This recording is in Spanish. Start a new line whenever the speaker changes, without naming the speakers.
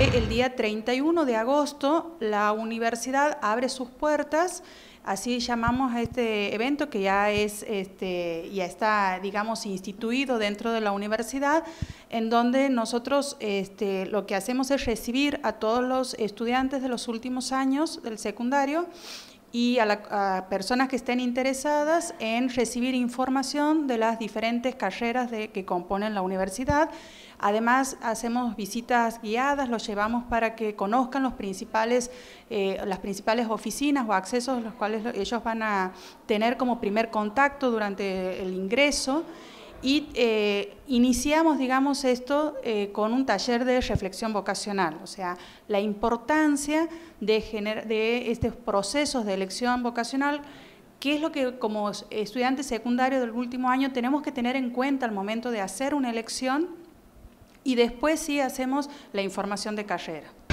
Eh, el día 31 de agosto la universidad abre sus puertas, así llamamos a este evento que ya, es, este, ya está, digamos, instituido dentro de la universidad, en donde nosotros este, lo que hacemos es recibir a todos los estudiantes de los últimos años del secundario y a, personas que estén interesadas en recibir información de las diferentes carreras que componen la universidad. Además, hacemos visitas guiadas, los llevamos para que conozcan eh, las principales oficinas o accesos los cuales ellos van a tener como primer contacto durante el ingreso. Y eh, iniciamos, digamos, esto eh, con un taller de reflexión vocacional, o sea, la importancia de, de estos procesos de elección vocacional, ¿Qué es lo que como estudiantes secundarios del último año tenemos que tener en cuenta al momento de hacer una elección y después sí hacemos la información de carrera.